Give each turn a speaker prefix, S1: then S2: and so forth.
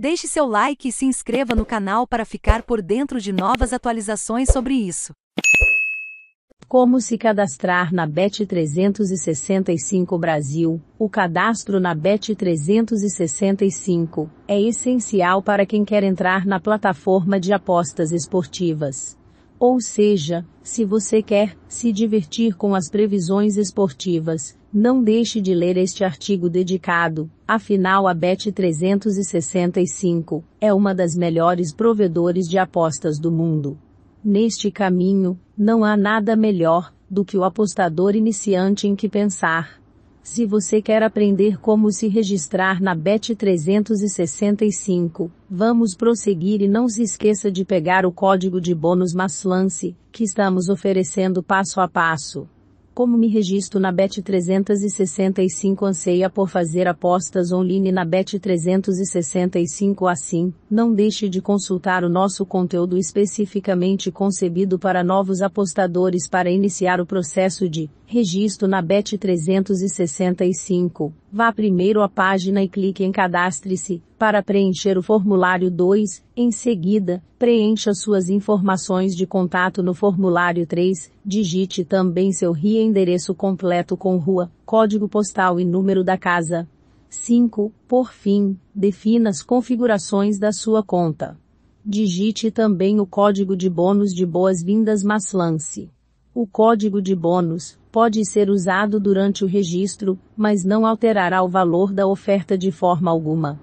S1: Deixe seu like e se inscreva no canal para ficar por dentro de novas atualizações sobre isso. Como se cadastrar na Bet365 Brasil? O cadastro na Bet365 é essencial para quem quer entrar na plataforma de apostas esportivas. Ou seja, se você quer se divertir com as previsões esportivas, não deixe de ler este artigo dedicado, afinal a Bet365 é uma das melhores provedores de apostas do mundo. Neste caminho, não há nada melhor do que o apostador iniciante em que pensar. Se você quer aprender como se registrar na Bet365, vamos prosseguir e não se esqueça de pegar o código de bônus Maslance, que estamos oferecendo passo a passo. Como me registro na Bet365 anseia por fazer apostas online na Bet365 assim, não deixe de consultar o nosso conteúdo especificamente concebido para novos apostadores para iniciar o processo de registro na Bet365. Vá primeiro à página e clique em Cadastre-se, para preencher o formulário 2, em seguida, preencha suas informações de contato no formulário 3, digite também seu RI endereço completo com rua, código postal e número da casa. 5. Por fim, defina as configurações da sua conta. Digite também o código de bônus de boas-vindas Maslance. O código de bônus pode ser usado durante o registro, mas não alterará o valor da oferta de forma alguma.